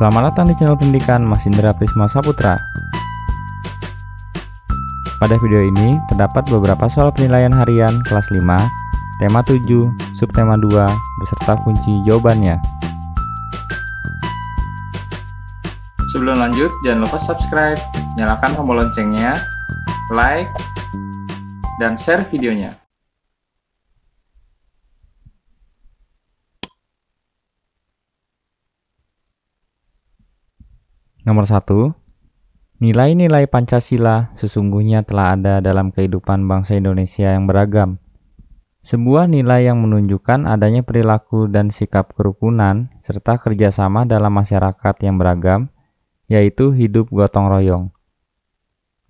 Selamat datang di channel pendidikan Mas Indra Prisma Saputra. Pada video ini terdapat beberapa soal penilaian harian kelas 5, tema 7, subtema 2, beserta kunci jawabannya. Sebelum lanjut, jangan lupa subscribe, nyalakan tombol loncengnya, like, dan share videonya. Nomor satu, nilai-nilai Pancasila sesungguhnya telah ada dalam kehidupan bangsa Indonesia yang beragam. Sebuah nilai yang menunjukkan adanya perilaku dan sikap kerukunan serta kerjasama dalam masyarakat yang beragam, yaitu hidup gotong royong.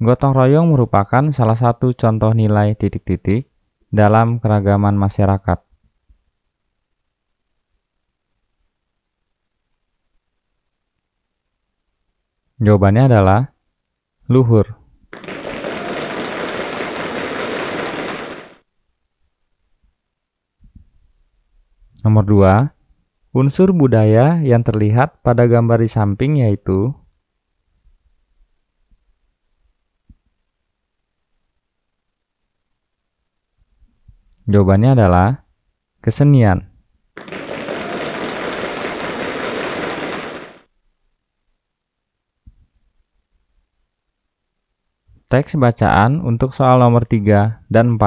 Gotong royong merupakan salah satu contoh nilai titik-titik dalam keragaman masyarakat. Jawabannya adalah luhur. Nomor 2, unsur budaya yang terlihat pada gambar di samping yaitu Jawabannya adalah kesenian. Teks bacaan untuk soal nomor 3 dan 4.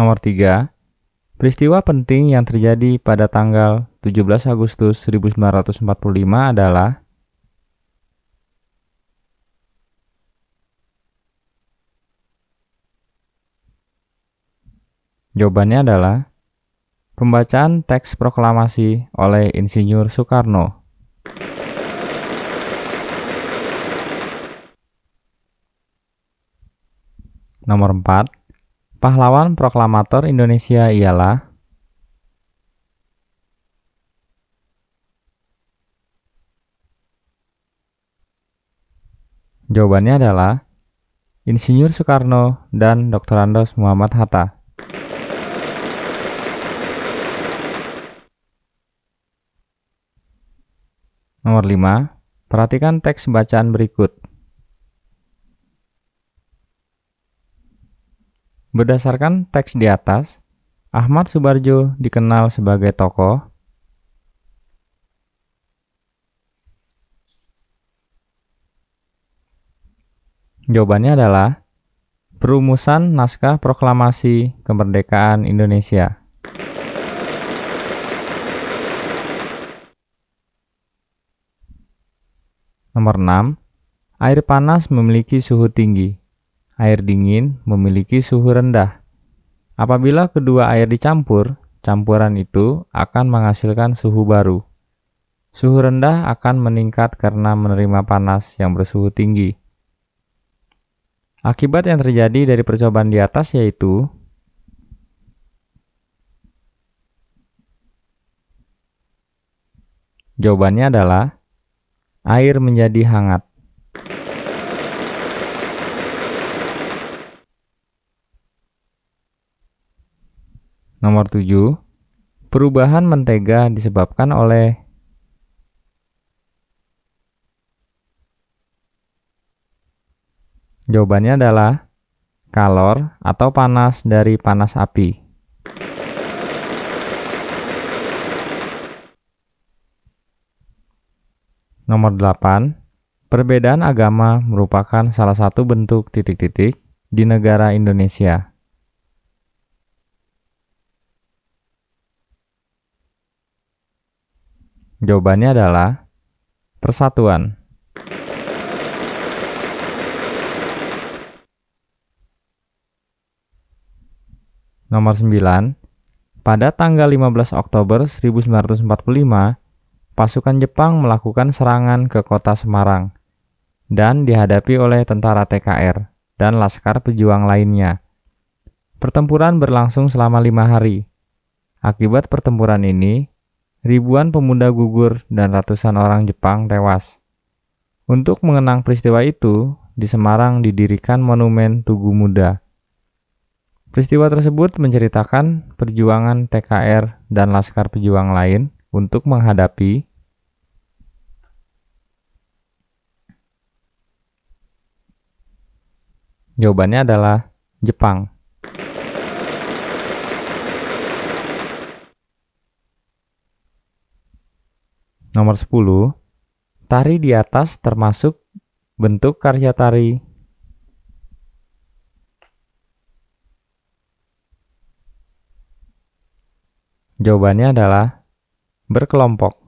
Nomor 3. Peristiwa penting yang terjadi pada tanggal 17 Agustus 1945 adalah Jawabannya adalah pembacaan teks proklamasi oleh Insinyur Soekarno. Nomor 4. Pahlawan Proklamator Indonesia ialah Jawabannya adalah Insinyur Soekarno dan Dr. Andos Muhammad Hatta. Nomor 5. Perhatikan teks bacaan berikut. Berdasarkan teks di atas, Ahmad Subarjo dikenal sebagai tokoh Jawabannya adalah Perumusan Naskah Proklamasi Kemerdekaan Indonesia. Nomor 6. Air panas memiliki suhu tinggi air dingin memiliki suhu rendah. Apabila kedua air dicampur, campuran itu akan menghasilkan suhu baru. Suhu rendah akan meningkat karena menerima panas yang bersuhu tinggi. Akibat yang terjadi dari percobaan di atas yaitu Jawabannya adalah air menjadi hangat. Nomor 7. Perubahan mentega disebabkan oleh Jawabannya adalah kalor atau panas dari panas api. Nomor 8. Perbedaan agama merupakan salah satu bentuk titik-titik di negara Indonesia. Jawabannya adalah persatuan. Nomor 9. Pada tanggal 15 Oktober 1945, pasukan Jepang melakukan serangan ke kota Semarang dan dihadapi oleh tentara TKR dan laskar pejuang lainnya. Pertempuran berlangsung selama lima hari. Akibat pertempuran ini, ribuan pemuda gugur dan ratusan orang Jepang tewas. Untuk mengenang peristiwa itu, di Semarang didirikan monumen Tugu Muda. Peristiwa tersebut menceritakan perjuangan TKR dan laskar pejuang lain untuk menghadapi Jawabannya adalah Jepang. Nomor 10. Tari di atas termasuk bentuk karya tari. Jawabannya adalah berkelompok.